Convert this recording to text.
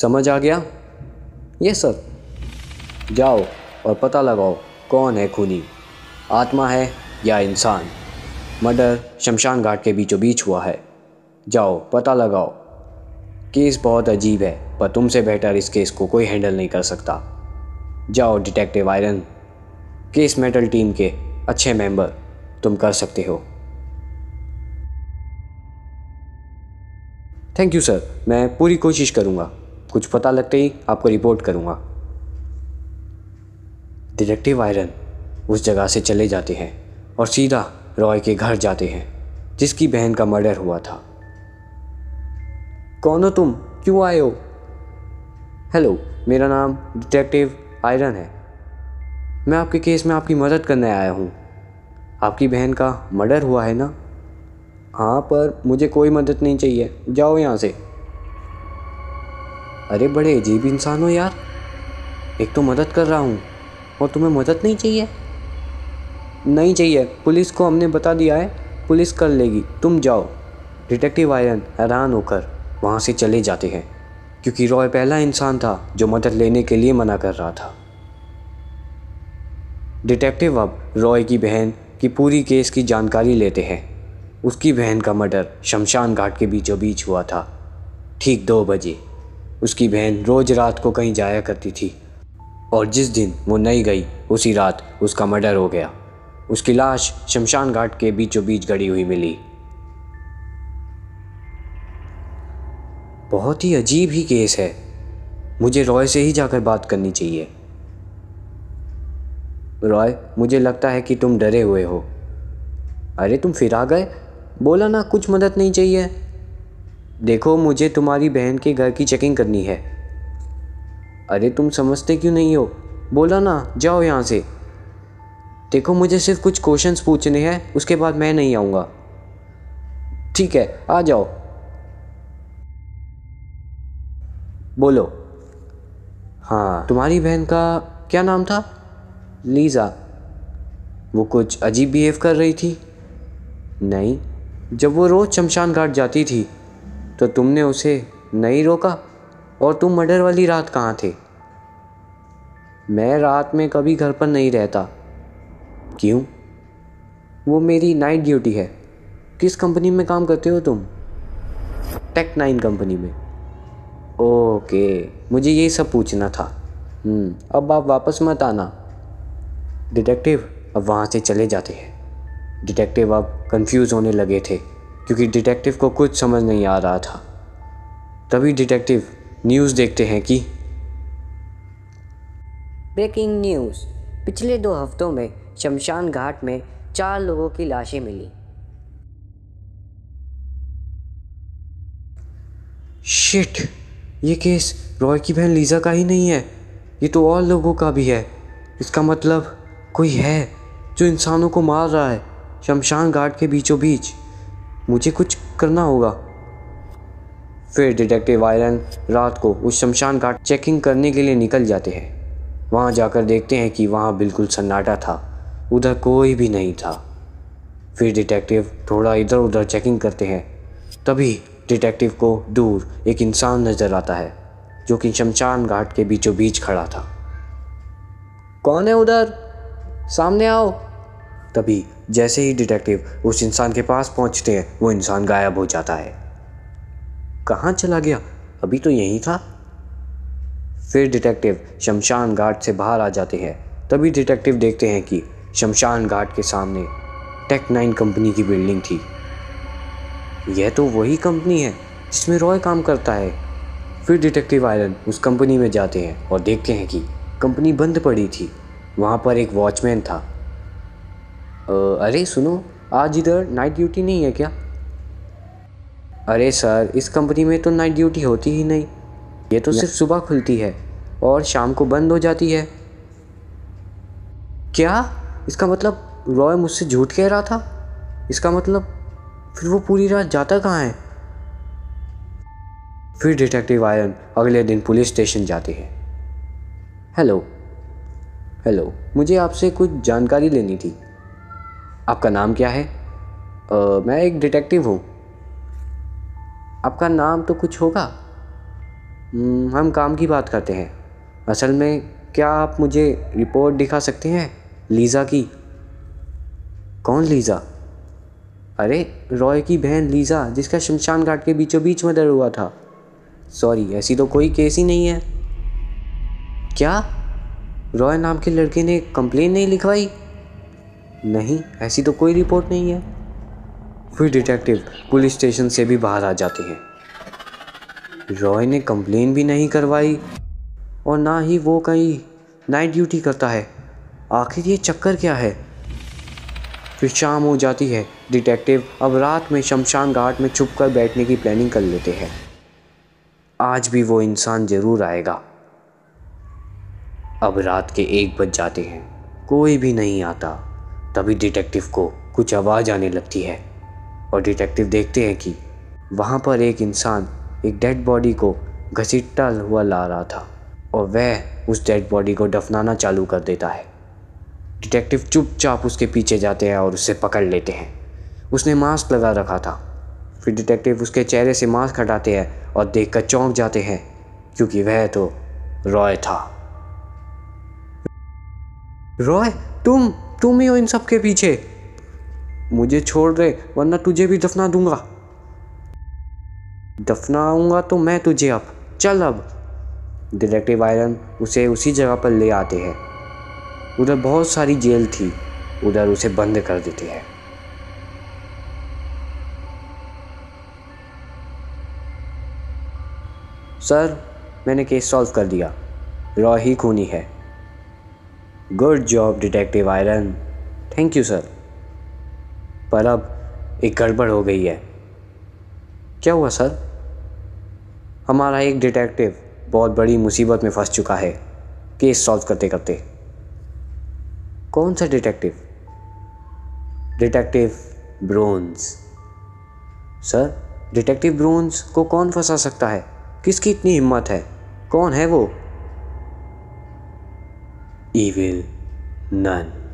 समझ आ गया ये सर जाओ और पता लगाओ कौन है खूनी आत्मा है या इंसान मर्डर शमशान घाट के बीचों बीच हुआ है जाओ पता लगाओ केस बहुत अजीब है पर तुमसे बेटर इस केस को कोई हैंडल नहीं कर सकता जाओ detective Iron case metal team के अच्छे मेंबर तुम कर सकते हो थैंक यू सर मैं पूरी कोशिश करूँगा कुछ पता लगते ही आपको रिपोर्ट करूँगा डिटेक्टिव आयरन उस जगह से चले जाते हैं और सीधा रॉय के घर जाते हैं जिसकी बहन का मर्डर हुआ था कौन हो तुम क्यों आए हो हेलो मेरा नाम डिटेक्टिव आयरन है मैं आपके केस में आपकी मदद करने आया हूँ आपकी बहन का मर्डर हुआ है ना हाँ पर मुझे कोई मदद नहीं चाहिए जाओ यहाँ से अरे बड़े अजीब इंसान हो यार एक तो मदद कर रहा हूँ और तुम्हें मदद नहीं चाहिए नहीं चाहिए पुलिस को हमने बता दिया है पुलिस कर लेगी तुम जाओ डिटेक्टिव आयरन हैरान होकर वहाँ से चले जाते हैं क्योंकि रॉय पहला इंसान था जो मदद लेने के लिए मना कर रहा था डिटेक्टिव अब रॉय की बहन की पूरी केस की जानकारी लेते हैं उसकी बहन का मर्डर शमशान घाट के बीचों बीच हुआ था ठीक दो बजे उसकी बहन रोज रात को कहीं जाया करती थी और जिस दिन वो नहीं गई उसी रात उसका मर्डर हो गया उसकी लाश शमशान घाट के बीचों बीच गड़ी हुई मिली बहुत ही अजीब ही केस है मुझे रॉय से ही जाकर बात करनी चाहिए रॉय मुझे लगता है कि तुम डरे हुए हो अरे तुम फिर आ गए बोला ना कुछ मदद नहीं चाहिए देखो मुझे तुम्हारी बहन के घर की चेकिंग करनी है अरे तुम समझते क्यों नहीं हो बोला ना जाओ यहाँ से देखो मुझे सिर्फ कुछ क्वेश्चंस पूछने हैं उसके बाद मैं नहीं आऊँगा ठीक है आ जाओ बोलो हाँ तुम्हारी बहन का क्या नाम था लीज़ा वो कुछ अजीब बिहेव कर रही थी नहीं जब वो रोज़ शमशान घाट जाती थी तो तुमने उसे नहीं रोका और तुम मर्डर वाली रात कहाँ थे मैं रात में कभी घर पर नहीं रहता क्यों वो मेरी नाइट ड्यूटी है किस कंपनी में काम करते हो तुम टेक नाइन कंपनी में ओके मुझे ये सब पूछना था हम्म, अब आप वापस मत आना डिटेक्टिव अब वहाँ से चले जाते हैं डिटेक्टिव अब कंफ्यूज होने लगे थे क्योंकि डिटेक्टिव को कुछ समझ नहीं आ रहा था तभी डिटेक्टिव न्यूज़ देखते हैं कि ब्रेकिंग न्यूज़ पिछले दो हफ्तों में शमशान घाट में चार लोगों की लाशें मिली शिट ये केस रॉय की बहन लीजा का ही नहीं है ये तो और लोगों का भी है इसका मतलब कोई है जो इंसानों को मार रहा है शमशान घाट के बीचों बीच मुझे कुछ करना होगा फिर डिटेक्टिव आयरन रात को उस शमशान घाट चेकिंग करने के लिए निकल जाते हैं वहाँ जाकर देखते हैं कि वहाँ बिल्कुल सन्नाटा था उधर कोई भी नहीं था फिर डिटेक्टिव थोड़ा इधर उधर चेकिंग करते हैं तभी डिटेक्टिव को दूर एक इंसान नज़र आता है जो कि शमशान घाट के बीचों बीच खड़ा था कौन है उधर सामने आओ तभी जैसे ही डिटेक्टिव उस इंसान के पास पहुंचते हैं वो इंसान गायब हो जाता है कहाँ चला गया अभी तो यही था फिर डिटेक्टिव शमशान घाट से बाहर आ जाते हैं तभी डिटेक्टिव देखते हैं कि शमशान घाट के सामने टेक नाइन कंपनी की बिल्डिंग थी यह तो वही कंपनी है जिसमें रॉय काम करता है फिर डिटेक्टिव आयरन उस कंपनी में जाते हैं और देखते हैं कि कंपनी बंद पड़ी थी वहाँ पर एक वॉचमैन था अरे सुनो आज इधर नाइट ड्यूटी नहीं है क्या अरे सर इस कंपनी में तो नाइट ड्यूटी होती ही नहीं ये तो सिर्फ सुबह खुलती है और शाम को बंद हो जाती है क्या इसका मतलब रॉय मुझसे झूठ कह रहा था इसका मतलब फिर वो पूरी रात जाता कहाँ है फिर डिटेक्टिव आयरन अगले दिन पुलिस स्टेशन जाते हैं हेलो हेलो मुझे आपसे कुछ जानकारी लेनी थी आपका नाम क्या है आ, मैं एक डिटेक्टिव हूँ आपका नाम तो कुछ होगा हम्म, हम काम की बात करते हैं असल में क्या आप मुझे रिपोर्ट दिखा सकते हैं लीज़ा की कौन लीज़ा अरे रॉय की बहन लीज़ा जिसका शमशान घाट के बीचों बीच में दर्द हुआ था सॉरी ऐसी तो कोई केस ही नहीं है क्या रॉय नाम के लड़के ने कंप्लेन नहीं लिखवाई नहीं ऐसी तो कोई रिपोर्ट नहीं है फिर डिटेक्टिव पुलिस स्टेशन से भी बाहर आ जाते हैं रॉय ने कंप्लेन भी नहीं करवाई और ना ही वो कहीं नाइट ड्यूटी करता है आखिर ये चक्कर क्या है फिर शाम हो जाती है डिटेक्टिव अब रात में शमशान घाट में छुप कर बैठने की प्लानिंग कर लेते हैं आज भी वो इंसान ज़रूर आएगा अब रात के एक बज जाते हैं कोई भी नहीं आता तभी डिटेक्टिव को कुछ आवाज़ आने लगती है और डिटेक्टिव देखते हैं कि वहाँ पर एक इंसान एक डेड बॉडी को घसीटता हुआ ला रहा था और वह उस डेड बॉडी को दफनाना चालू कर देता है डिटेक्टिव चुपचाप उसके पीछे जाते हैं और उसे पकड़ लेते हैं उसने मास्क लगा रखा था फिर डिटेक्टिव उसके चेहरे से मास्क हटाते हैं और देख कर चौंक जाते हैं क्योंकि वह तो रॉय था रॉय तुम तुम ही हो इन सब के पीछे मुझे छोड़ दे वरना तुझे भी दफना दूंगा दफनाऊंगा तो मैं तुझे अब चल अब डिटेक्टिव आयरन उसे उसी जगह पर ले आते हैं उधर बहुत सारी जेल थी उधर उसे बंद कर देते हैं सर मैंने केस सॉल्व कर दिया रॉ ही खूनी है good job detective Iron thank you sir पर अब एक गड़बड़ हो गई है क्या हुआ सर हमारा एक डिटेक्टिव बहुत बड़ी मुसीबत में फंस चुका है केस सॉल्व करते करते कौन सा detective detective Brons sir detective Brons को कौन फंसा सकता है किसकी इतनी हिम्मत है कौन है वो evil none.